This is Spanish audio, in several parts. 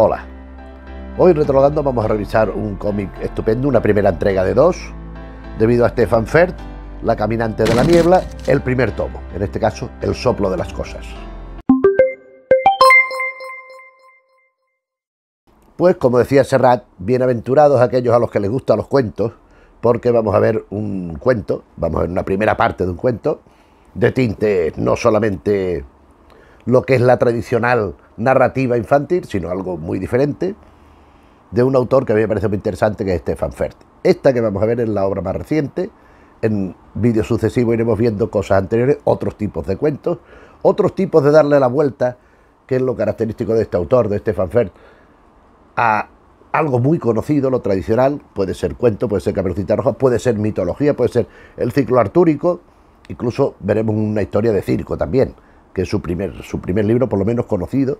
Hola. Hoy retrogando vamos a revisar un cómic estupendo, una primera entrega de dos, debido a Stefan Fert, La caminante de la niebla, el primer tomo, en este caso El soplo de las cosas. Pues como decía Serrat, bienaventurados aquellos a los que les gustan los cuentos, porque vamos a ver un cuento, vamos a ver una primera parte de un cuento, de tinte no solamente lo que es la tradicional narrativa infantil, sino algo muy diferente, de un autor que a mí me parece muy interesante, que es Stefan Fert. Esta que vamos a ver es la obra más reciente. En vídeos sucesivos iremos viendo cosas anteriores, otros tipos de cuentos, otros tipos de darle la vuelta, que es lo característico de este autor, de Stefan Fert, a algo muy conocido, lo tradicional, puede ser cuento, puede ser caperucita roja, puede ser mitología, puede ser el ciclo artúrico, incluso veremos una historia de circo también que es su primer, su primer libro, por lo menos conocido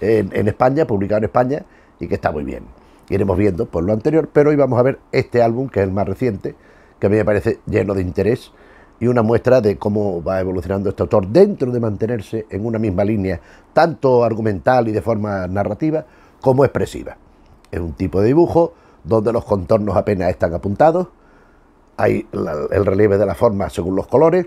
en, España, publicado en España, y que está muy bien. Iremos viendo por lo anterior, pero hoy vamos a ver este álbum, que es el más reciente, que a mí me parece lleno de interés y una muestra de cómo va evolucionando este autor dentro de mantenerse en una misma línea, tanto argumental y de forma narrativa como expresiva. Es un tipo de dibujo donde los contornos apenas están apuntados, hay el relieve de la forma según los colores,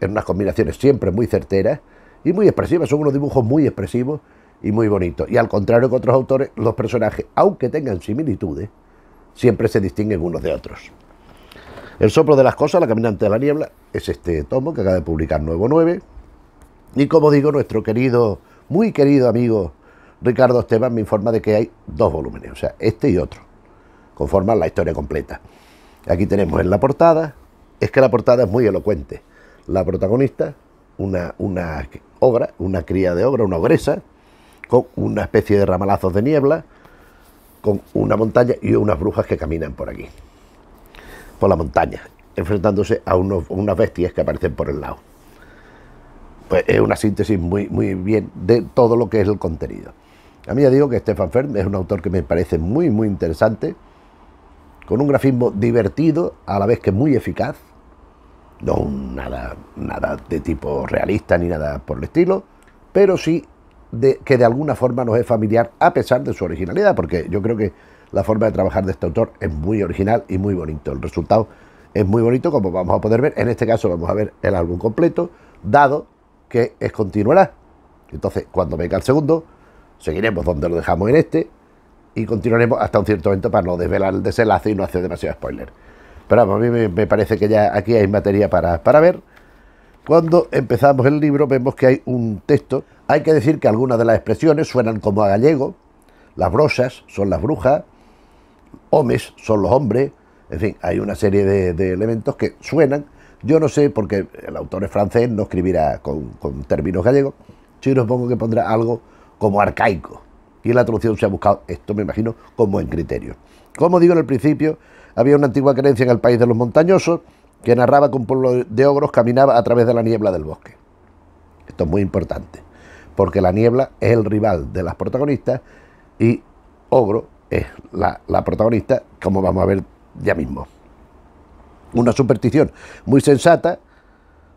en unas combinaciones siempre muy certeras y muy expresivas, son unos dibujos muy expresivos y muy bonitos. Y al contrario que otros autores, los personajes, aunque tengan similitudes, siempre se distinguen unos de otros. El soplo de las cosas, la caminante de la niebla, es este tomo que acaba de publicar Nuevo 9. Y como digo, nuestro querido, muy querido amigo Ricardo Esteban me informa de que hay dos volúmenes, o sea, este y otro, conforman la historia completa. Aquí tenemos en la portada, es que la portada es muy elocuente. La protagonista, una, una una cría de obra, una obresa, con una especie de ramalazos de niebla, con una montaña y unas brujas que caminan por aquí, por la montaña, enfrentándose a, unos, unas bestias que aparecen por el lado. Pues es una síntesis muy, muy bien de todo lo que es el contenido. A mí ya digo que Stefan Fern es un autor que me parece muy, muy interesante, con un grafismo divertido, a la vez que muy eficaz, no nada, nada de tipo realista ni nada por el estilo, pero sí de, que de alguna forma nos es familiar a pesar de su originalidad, porque yo creo que la forma de trabajar de este autor es muy original y muy bonito. El resultado es muy bonito, como vamos a poder ver. En este caso vamos a ver el álbum completo, dado que es continuará. Entonces, cuando venga el segundo, seguiremos donde lo dejamos en este y continuaremos hasta un cierto momento para no desvelar el desenlace y no hacer demasiado spoiler. Pero a mí me, parece que ya aquí hay materia para, ver. Cuando empezamos el libro vemos que hay un texto. Hay que decir que algunas de las expresiones suenan como a gallego. Las brosas son las brujas, homes son los hombres. En fin, hay una serie de, elementos que suenan. Yo no sé, porque el autor es francés, no escribirá con, con términos gallegos. Yo supongo que pondrá algo como arcaico. Y en la traducción se ha buscado esto, me imagino, como en criterio. Como digo en el principio, había una antigua creencia en el país de los montañosos que narraba que un pueblo de ogros caminaba a través de la niebla del bosque. Esto es muy importante, porque la niebla es el rival de las protagonistas y ogro es la, protagonista, como vamos a ver ya mismo. Una superstición muy sensata,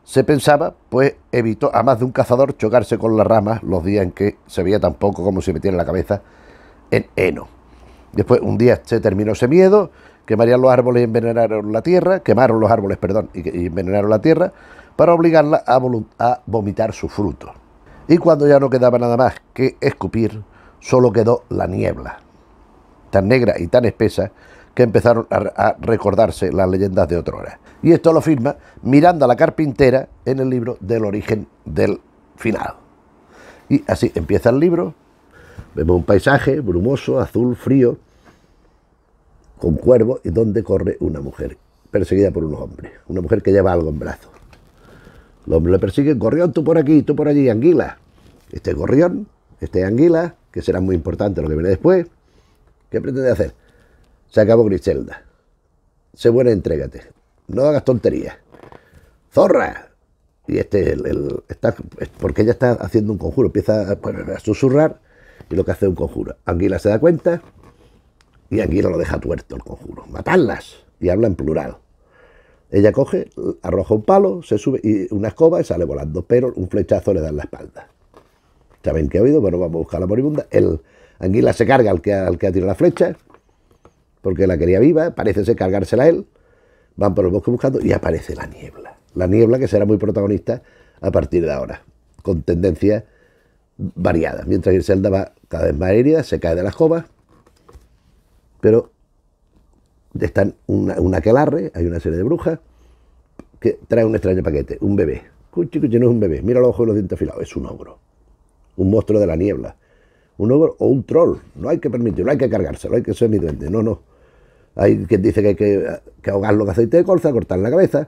se pensaba, pues evitó a más de un cazador chocarse con las ramas los días en que se veía tan poco como se metiera la cabeza en heno. Después un día se terminó ese miedo, quemarían los árboles y envenenaron la tierra, quemaron los árboles, perdón, y, envenenaron la tierra para obligarla a, a vomitar su fruto. Y cuando ya no quedaba nada más que escupir, solo quedó la niebla, tan negra y tan espesa que empezaron a, recordarse las leyendas de hora. Y esto lo firma a la Carpintera en el libro del origen del final. Y así empieza el libro. Vemos un paisaje brumoso, azul, frío, con cuervo y donde corre una mujer perseguida por unos hombres, una mujer que lleva algo en brazos. Los hombres le persiguen, ...corrión tú por aquí, tú por allí, anguila. Este gorrión, este es anguila, que será muy importante lo que viene después. ¿Qué pretende hacer? Se acabó Griselda. ...se buena, entrégate. No hagas tonterías. ¡Zorra! Y este, el, el, está, porque ella está haciendo un conjuro, empieza a, a susurrar y lo que hace es un conjuro. Anguila se da cuenta, y Anguila lo deja tuerto el conjuro. Matarlas. Y habla en plural. Ella coge, arroja un palo, se sube y una escoba y sale volando, pero un flechazo le da en la espalda. Saben qué ha oído, Bueno, vamos a buscar a la moribunda. El anguila se carga al que, al que ha tirado la flecha, porque la quería viva, parece cargársela cargársela él. Van por el bosque buscando y aparece la niebla. La niebla que será muy protagonista a partir de ahora, con tendencias variadas. Mientras Griselda va cada vez más herida, se cae de la escoba pero está una, una calarre, hay una serie de brujas, que trae un extraño paquete, un bebé. Cuchi, cuchi, no es un bebé. Mira los ojos y los dientes afilados. Es un ogro. Un monstruo de la niebla. Un ogro o un troll. No hay que permitirlo, hay que cargárselo, hay que ser mi duende. No, no. Hay quien dice que hay que, ahogarlo con aceite de colza, cortar la cabeza.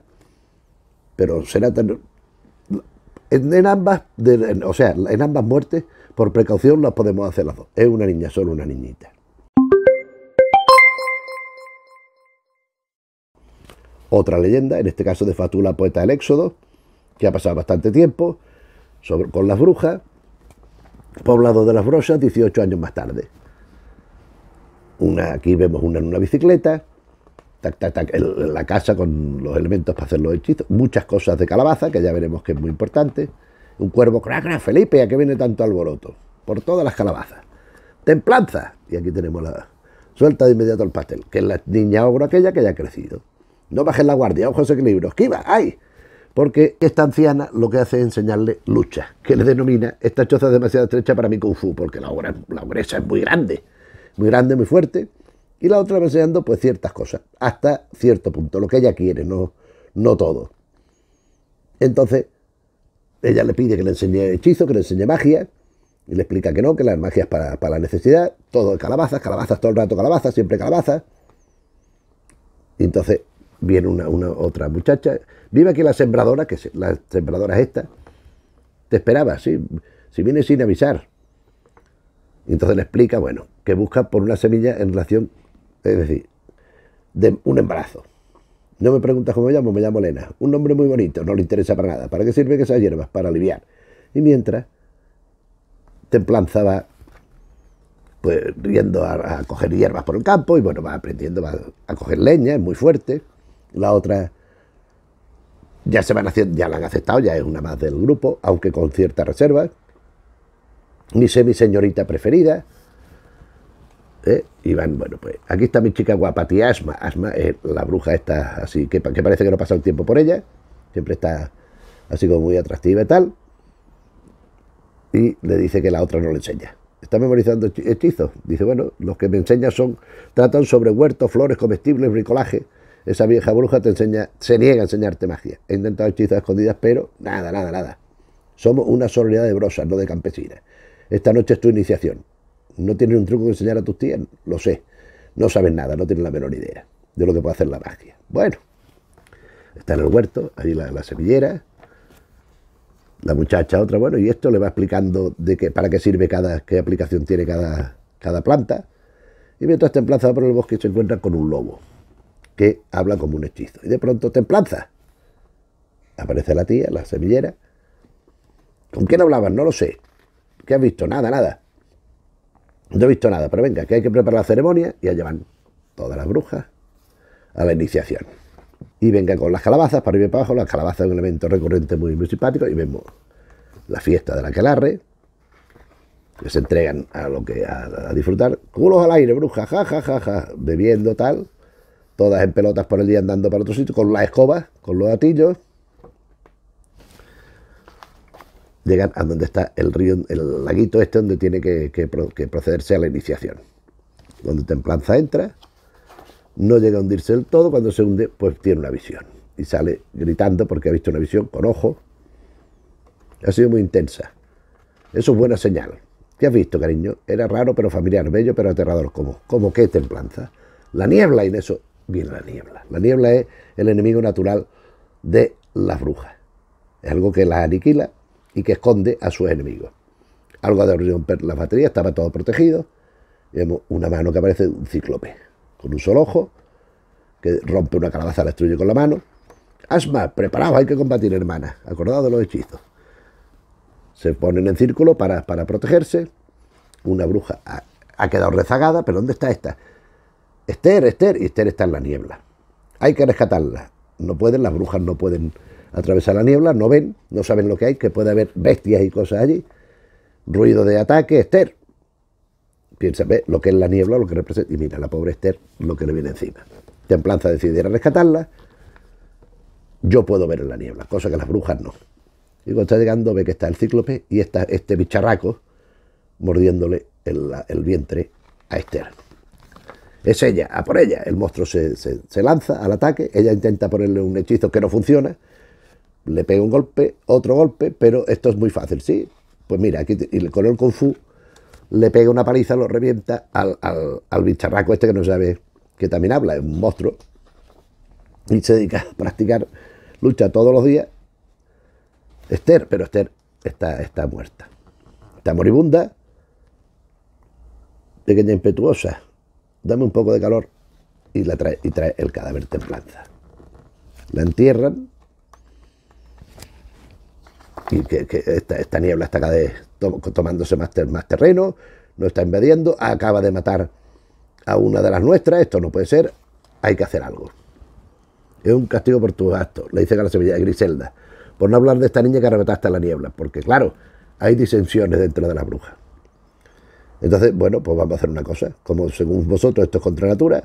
Pero será tan. En, ambas, o sea, en ambas muertes, por precaución las podemos hacer las dos. Es una niña, solo una niñita. otra leyenda, en este caso de Fatula, poeta del Éxodo, que ha pasado bastante tiempo, con las brujas, poblado de las brosas 18 años más tarde. Una, aquí vemos una en una bicicleta, la casa con los elementos para hacer los hechizos, muchas cosas de calabaza, que ya veremos que es muy importante, un cuervo, crack, Felipe, ¿a que viene tanto alboroto? Por todas las calabazas. Templanza, y aquí tenemos la suelta de inmediato el pastel, que es la niña ogro aquella que ya ha crecido. No bajes la guardia, ojo ese equilibrio, esquiva, ¡ay! Porque esta anciana lo que hace es enseñarle lucha, que le denomina esta choza es demasiado estrecha para mi Kung Fu, porque la, obra, la obresa es muy grande, muy grande, muy fuerte, y la otra va enseñando pues ciertas cosas, hasta cierto punto, lo que ella quiere, no, no todo. Entonces, ella le pide que le enseñe hechizo, que le enseñe magia, y le explica que no, que la magia es para, la necesidad, todo calabaza, calabazas todo el rato, calabazas, siempre calabazas. Y entonces viene una, otra muchacha, viva aquí la sembradora, que la sembradora es esta, te esperaba, sí, si viene sin avisar. Y entonces le explica, bueno, que busca por una semilla en relación, es decir, de un embarazo. No me preguntas cómo me llamo, me llamo Elena. Un nombre muy bonito, no le interesa para nada. ¿Para qué sirven que esas hierbas? Para aliviar. Y mientras, Templanza va pues, riendo a, coger hierbas por el campo y bueno, va aprendiendo a coger leña, es muy fuerte. La otra ya se van haciendo, ya la han aceptado, ya es una más del grupo, aunque con ciertas reservas. Mi sé señorita preferida. ¿eh? Y van, bueno, pues aquí está mi chica guapa, Asma. la bruja esta, así que, parece que no pasa el tiempo por ella. Siempre está así como muy atractiva y tal. Y le dice que la otra no le enseña. Está memorizando hechizos. Dice, bueno, los que me enseña son, tratan sobre huertos, flores, comestibles, bricolaje esa vieja bruja te enseña, se niega a enseñarte magia. He intentado hechizas escondidas, pero nada, nada, nada. Somos una soledad de brosas, no de campesinas. Esta noche es tu iniciación. No tienes un truco que enseñar a tus tías, lo sé. No sabes nada, no tienes la menor idea de lo que puede hacer la magia. Bueno, está en el huerto, ahí la, semillera, la muchacha otra, bueno, y esto le va explicando de para qué sirve cada, qué aplicación tiene cada, cada planta. Y mientras está emplazada por el bosque se encuentra con un lobo que habla como un hechizo. Y de pronto, templanza. Aparece la tía, la semillera. ¿Con quién hablaban? No lo sé. ¿Qué has visto? Nada, nada. No he visto nada, pero venga, que hay que preparar la ceremonia y allá van todas las brujas a la iniciación. Y venga con las calabazas, para arriba y para abajo, las calabazas es un elemento recurrente muy, muy simpático y vemos la fiesta de la calarre, que se entregan a lo que a, disfrutar, culos al aire, bruja, ja, ja, bebiendo tal, todas en pelotas por el día andando para otro sitio, con las escoba con los atillos. Llegan a donde está el río, el laguito este donde tiene que, procederse a la iniciación. Cuando Templanza entra, no llega a hundirse del todo, cuando se hunde, pues tiene una visión. Y sale gritando porque ha visto una visión con ojo. Ha sido muy intensa. Eso es buena señal. ¿Qué has visto, cariño? Era raro, pero familiar, bello, pero aterrador. ¿Cómo? ¿Cómo qué templanza? La niebla, en eso viene la niebla. La niebla es el enemigo natural de las brujas. Es algo que las aniquila y que esconde a sus enemigos. Algo de romper las baterías, estaba todo protegido. vemos una mano que aparece de un cíclope, con un solo ojo, que rompe una calabaza, la destruye con la mano. Asma, Preparado, hay que combatir, hermanas. Acordado de los hechizos. Se ponen en círculo para, protegerse. Una bruja ha quedado rezagada, pero ¿dónde está esta? Esther, Esther, y Esther está en la niebla. Hay que rescatarla. No pueden, las brujas no pueden atravesar la niebla, no ven, no saben lo que hay, que puede haber bestias y cosas allí. Ruido de ataque, Esther. Piensa, ve lo que es la niebla, lo que representa. Y mira, la pobre Esther, lo que le viene encima. Templanza decidiera rescatarla. Yo puedo ver en la niebla, cosa que las brujas no. Y cuando está llegando, ve que está el cíclope y está este bicharraco mordiéndole el, el vientre a Esther es ella, a por ella. El monstruo se, lanza al ataque, ella intenta ponerle un hechizo que no funciona, le pega un golpe, otro golpe, pero esto es muy fácil, ¿sí? Pues mira, aquí el Kung Fu le pega una paliza, lo revienta al, al, bicharraco este que no sabe, que también habla, es un monstruo, y se dedica a practicar lucha todos los días. Esther, pero Esther está, está muerta, está moribunda, pequeña impetuosa dame un poco de calor. Y, la trae, y trae el cadáver templanza. La entierran. Y que, esta, niebla está cada tomándose más, terreno, no está invadiendo, acaba de matar a una de las nuestras, esto no puede ser, hay que hacer algo. Es un castigo por tus actos, le dice la Sevilla Griselda, por no hablar de esta niña que arrebataste a la niebla, porque claro, hay disensiones dentro de las brujas. Entonces, bueno, pues vamos a hacer una cosa. Como según vosotros esto es contra natura,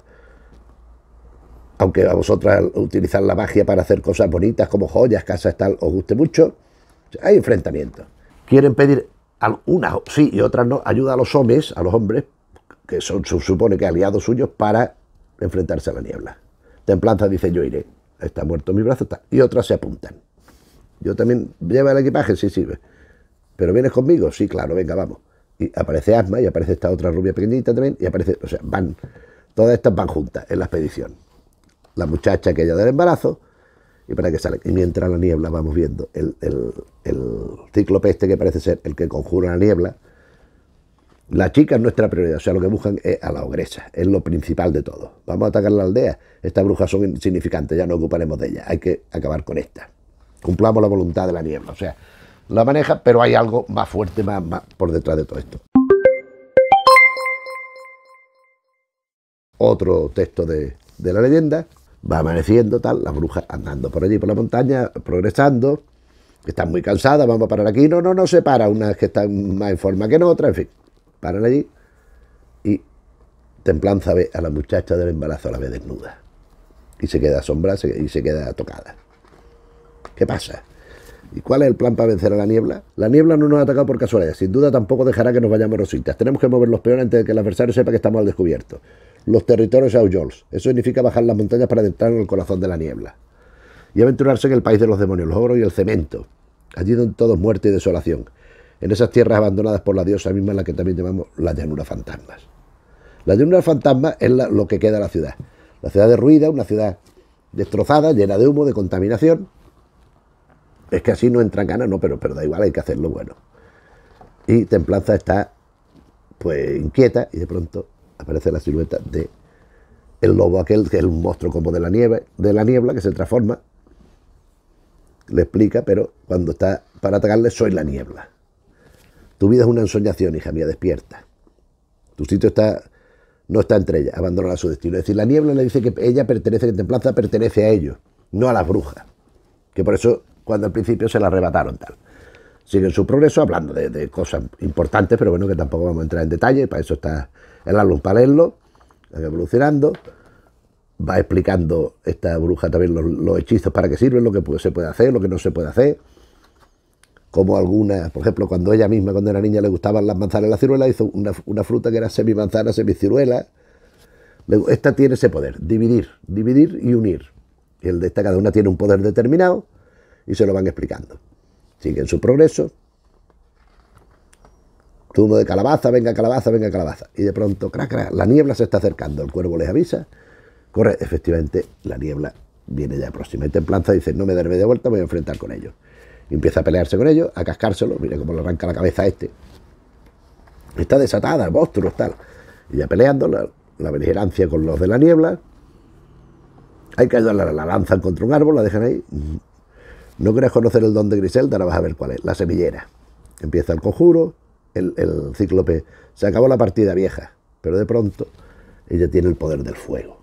aunque a vosotras utilizar la magia para hacer cosas bonitas como joyas, casas, tal, os guste mucho, hay enfrentamientos. Quieren pedir algunas, sí y otras no, ayuda a los hombres, a los hombres, que son, se supone que aliados suyos, para enfrentarse a la niebla. Templanza dice, yo iré, está muerto mi brazo, y otras se apuntan. Yo también, lleva el equipaje, sí, sí, pero vienes conmigo, sí, claro, venga, vamos y aparece Asma, y aparece esta otra rubia pequeñita también, y aparece, o sea, van, todas estas van juntas en la expedición. La muchacha que ella da el embarazo, y para que salga, Y mientras la niebla vamos viendo el, el, el este que parece ser el que conjura la niebla, la chica es nuestra prioridad, o sea, lo que buscan es a la ogresa, es lo principal de todo. Vamos a atacar la aldea, estas brujas son insignificantes, ya no ocuparemos de ellas, hay que acabar con esta. Cumplamos la voluntad de la niebla, o sea, la maneja, pero hay algo más fuerte, más, por detrás de todo esto. Otro texto de, la leyenda, va amaneciendo, tal, las brujas andando por allí, por la montaña, progresando, están muy cansadas, vamos a parar aquí, no, no, no se para, una que están más en forma que en otra, en fin, paran allí y Templanza ve a la muchacha del embarazo, a la ve desnuda y se queda asombrada y se queda tocada. ¿Qué pasa? ¿Y cuál es el plan para vencer a la niebla? La niebla no nos ha atacado por casualidad, sin duda tampoco dejará que nos vayamos rositas. Tenemos que mover los peones antes de que el adversario sepa que estamos al descubierto. Los territorios Aujols. Eso significa bajar las montañas para adentrar en el corazón de la niebla. Y aventurarse en el país de los demonios, los oros y el cemento. Allí donde todo muerte y desolación. En esas tierras abandonadas por la diosa misma, en la que también llamamos la llanura fantasmas. La llanura fantasma es lo que queda de la ciudad. La ciudad derruida, una ciudad destrozada, llena de humo, de contaminación es que así no entra ganas, no, pero, pero da igual, hay que hacerlo bueno. Y Templanza está pues inquieta y de pronto aparece la silueta de el lobo aquel, que es un monstruo como de la nieve, de la niebla que se transforma. Le explica, pero cuando está para atacarle, soy la niebla. Tu vida es una ensoñación, hija mía, despierta. Tu sitio está no está entre ella, abandona su destino. Es decir, la niebla le dice que ella pertenece, que Templanza pertenece a ellos, no a las brujas. Que por eso cuando al principio se la arrebataron tal. Sigue su progreso hablando de, cosas importantes, pero bueno, que tampoco vamos a entrar en detalle, para eso está el álbum para leerlo, evolucionando. Va explicando esta bruja también los, hechizos para qué sirven, lo que se puede hacer, lo que no se puede hacer como algunas, por ejemplo, cuando ella misma, cuando era niña, le gustaban las manzanas y la ciruela, hizo una, fruta que era semi manzana, semi ciruela. Esta tiene ese poder, dividir, dividir y unir. Y el de cada una tiene un poder determinado y se lo van explicando. Siguen su progreso. tumba de calabaza, venga calabaza, venga calabaza. Y de pronto, crac, crac, la niebla se está acercando. El cuervo les avisa. Corre, efectivamente, la niebla viene ya próxima. Y planza dice, no me daré de vuelta, voy a enfrentar con ellos. empieza a pelearse con ellos, a cascárselo. Mira cómo le arranca la cabeza a este. Está desatada, vostro tal. Y ya peleando, la, la beligerancia con los de la niebla. Hay que ayudarla, la lanzan contra un árbol, la dejan ahí. No quieres conocer el don de Griselda, ahora vas a ver cuál es, la semillera. Empieza el conjuro, el, el cíclope, se acabó la partida vieja, pero de pronto ella tiene el poder del fuego.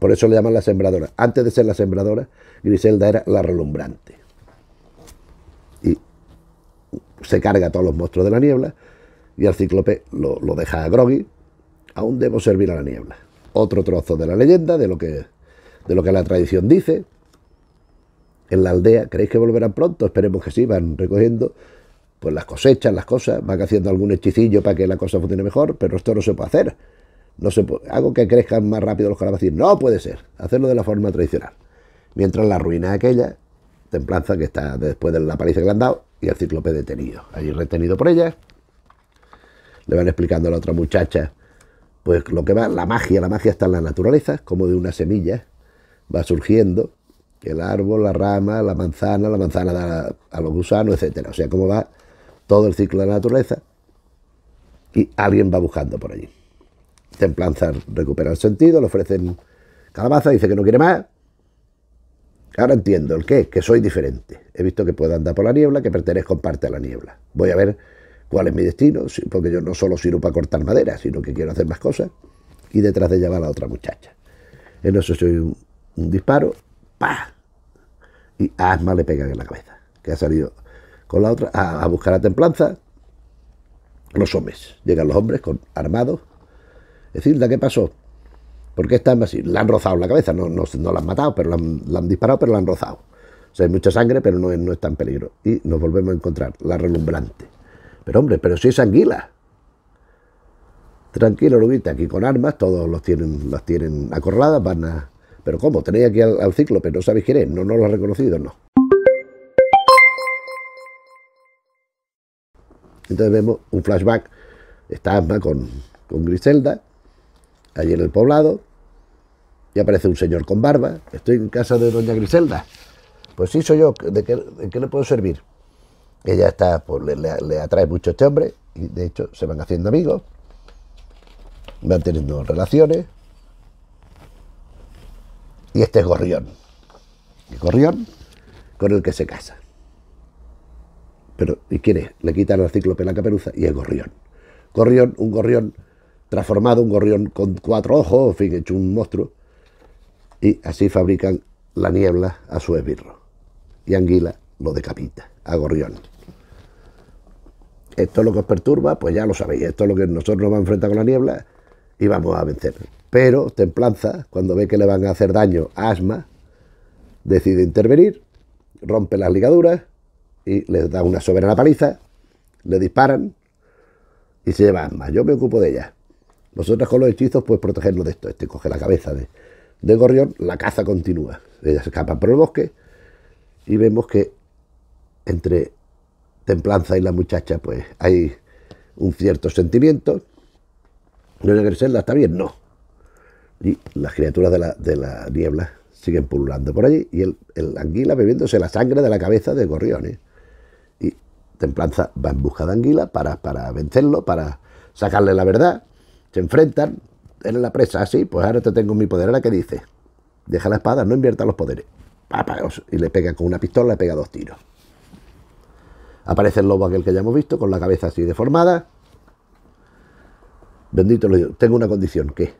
por eso le llaman la sembradora. Antes de ser la sembradora, Griselda era la relumbrante. Y se carga a todos los monstruos de la niebla y al cíclope lo, deja a Groggy. Aún debo servir a la niebla. Otro trozo de la leyenda, de lo que, de lo que la tradición dice, en la aldea. ¿Creéis que volverán pronto? Esperemos que sí, van recogiendo pues las cosechas, las cosas, van haciendo algún hechicillo para que la cosa funcione mejor, pero esto no se puede hacer. No se puede. Algo que crezcan más rápido los calabacines. No puede ser. Hacerlo de la forma tradicional. Mientras la ruina aquella, templanza que está después de la paliza que le han dado, y el cíclope detenido. Allí retenido por ella. Le van explicando a la otra muchacha, pues lo que va, la magia, la magia está en la naturaleza, como de una semilla, va surgiendo el árbol, la rama, la manzana, la manzana da a los gusanos, etc. O sea, cómo va todo el ciclo de la naturaleza y alguien va buscando por allí. Templanza recupera el sentido, le ofrecen calabaza, dice que no quiere más. Ahora entiendo el qué, que soy diferente. He visto que puedo andar por la niebla, que pertenezco en parte a la niebla. Voy a ver cuál es mi destino, porque yo no solo sirvo para cortar madera, sino que quiero hacer más cosas. Y detrás de ella va la otra muchacha. En eso soy un, un disparo, ¡pah! y Asma le pegan en la cabeza, que ha salido con la otra a, buscar a templanza. Los hombres, llegan los hombres con armados. la ¿qué pasó? ¿Por qué están así? Le han rozado la cabeza, no, no, no la han matado, pero la han, disparado, pero la han rozado. O sea, hay mucha sangre, pero no, no está en peligro. Y nos volvemos a encontrar, la relumbrante. Pero hombre, pero si es anguila. Tranquilo, Rubita. aquí con armas, todos los tienen, las tienen acorraladas, van a, pero ¿cómo? ¿Tenéis aquí al, ciclo, cíclope? ¿No sabéis quién es? No, lo ha reconocido, no. Entonces vemos un flashback. Está Asma con, con Griselda, allí en el poblado, y aparece un señor con barba. Estoy en casa de doña Griselda. Pues sí, soy yo. ¿De qué, le puedo servir? Ella está, pues, le, le, atrae mucho a este hombre, y de hecho se van haciendo amigos, van teniendo relaciones. Y este es Gorrión. El Gorrión con el que se casa. Pero, ¿y quiere es? Le quitan al cíclope la caperuza y es Gorrión. Gorrión, un gorrión transformado, un gorrión con cuatro ojos, en fin, hecho un monstruo. Y así fabrican la niebla a su esbirro. Y Anguila lo decapita a Gorrión. Esto es lo que os perturba, pues ya lo sabéis. Esto es lo que nosotros nos vamos a enfrentar con la niebla y vamos a vencer pero templanza, cuando ve que le van a hacer daño a asma, decide intervenir, rompe las ligaduras y le da una soberana paliza, le disparan y se lleva asma. Yo me ocupo de ella. Vosotras con los hechizos, pues protegerlo de esto. Este coge la cabeza de, Gorrión, la caza continúa. Ella se escapa por el bosque y vemos que entre Templanza y la muchacha, pues hay un cierto sentimiento. ¿No Griselda está bien? No. Y las criaturas de la, niebla siguen pululando por allí y el, anguila bebiéndose la sangre de la cabeza de gorriones. Y Templanza va en busca de anguila para, vencerlo, para sacarle la verdad. Se enfrentan, en la presa, así, ah, pues ahora te tengo mi poder. Ahora que dice, deja la espada, no invierta los poderes. Y le pega con una pistola, le pega dos tiros. Aparece el lobo aquel que ya hemos visto, con la cabeza así deformada. Bendito lo digo, tengo una condición, ¿qué?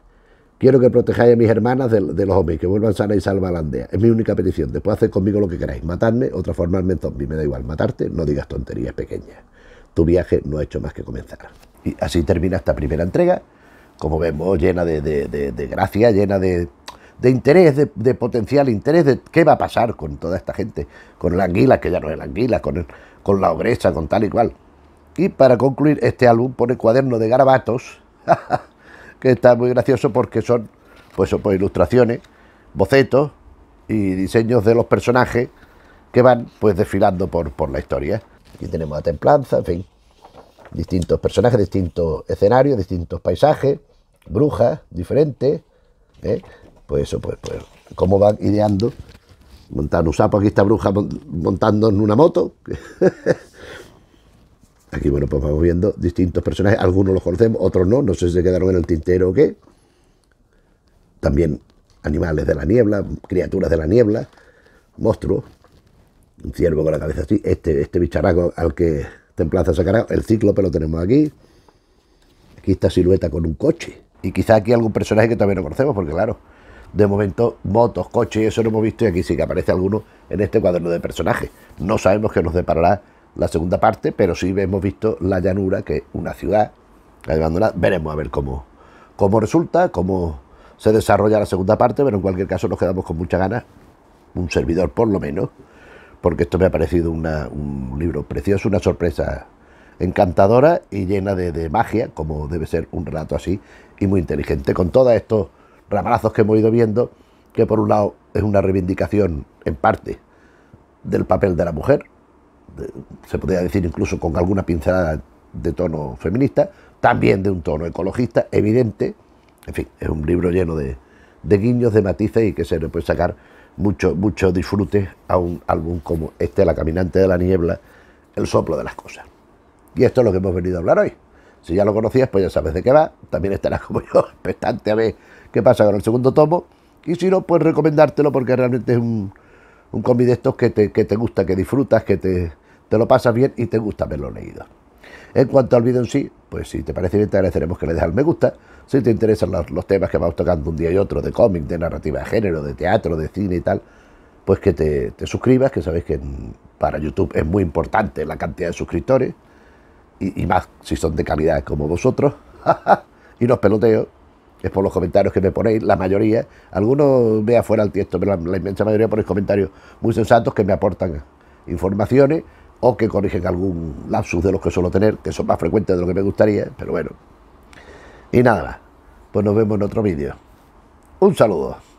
Quiero que protejáis a mis hermanas de, los hombres, que vuelvan sana y salva a la aldea. Es mi única petición. Después haced conmigo lo que queráis. Matarme o transformarme en zombie. Me da igual. Matarte, no digas tonterías pequeñas. Tu viaje no ha hecho más que comenzar. Y así termina esta primera entrega. Como vemos, llena de, gracia, llena de, interés, de, potencial interés, de qué va a pasar con toda esta gente. Con la anguila, que ya no es la anguila, con, con la obrecha, con tal y cual. Y para concluir, este álbum pone cuaderno de garabatos. que está muy gracioso porque pues son pues, ilustraciones, bocetos y diseños de los personajes que van pues desfilando por, la historia. Aquí tenemos a Templanza, en fin, distintos personajes, distintos escenarios, distintos paisajes, brujas diferentes, ¿eh? pues eso, pues, pues cómo van ideando. Montando un sapo, aquí está bruja montando en una moto. Aquí, bueno, pues vamos viendo distintos personajes. Algunos los conocemos, otros no. No sé si se quedaron en el tintero o qué. También animales de la niebla, criaturas de la niebla, monstruos. Un ciervo con la cabeza así. Este, este bicharraco al que Templaza sacará. El cíclope lo tenemos aquí. Aquí está silueta con un coche. Y quizá aquí algún personaje que todavía no conocemos, porque claro, de momento motos, coches, eso no hemos visto. Y aquí sí que aparece alguno en este cuaderno de personajes. No sabemos qué nos deparará la segunda parte, pero sí hemos visto la llanura, que es una ciudad abandonada. Veremos a ver cómo, cómo resulta, cómo se desarrolla la segunda parte, pero en cualquier caso nos quedamos con muchas ganas, un servidor por lo menos, porque esto me ha parecido un libro precioso, una sorpresa encantadora y llena de, de, magia, como debe ser un relato así, y muy inteligente, con todos estos ramalazos que hemos ido viendo, que por un lado es una reivindicación en parte del papel de la mujer, se podría decir incluso con alguna pincelada de tono feminista, también de un tono ecologista, evidente. En fin, es un libro lleno de, guiños, de matices y que se le puede sacar mucho, mucho disfrute a un álbum como este, La Caminante de la Niebla, El Soplo de las Cosas. Y esto es lo que hemos venido a hablar hoy. Si ya lo conocías, pues ya sabes de qué va. También estarás como yo, expectante a ver qué pasa con el segundo tomo. Y si no, pues recomendártelo porque realmente es un, un cómic de estos que te, que te gusta, que disfrutas, que te, te lo pasas bien y te gusta haberlo leído. En cuanto al vídeo en sí, pues si te parece bien te agradeceremos que le dejes al me gusta. Si te interesan los, temas que vamos tocando un día y otro, de cómic, de narrativa de género, de teatro, de cine y tal, pues que te, suscribas, que sabéis que para YouTube es muy importante la cantidad de suscriptores, y, más si son de calidad como vosotros. y los peloteo, es por los comentarios que me ponéis, la mayoría, algunos ve afuera el texto, pero la, la inmensa mayoría ponéis comentarios muy sensatos que me aportan informaciones o que corrigen algún lapsus de los que suelo tener, que son más frecuentes de lo que me gustaría, pero bueno. Y nada pues nos vemos en otro vídeo. Un saludo.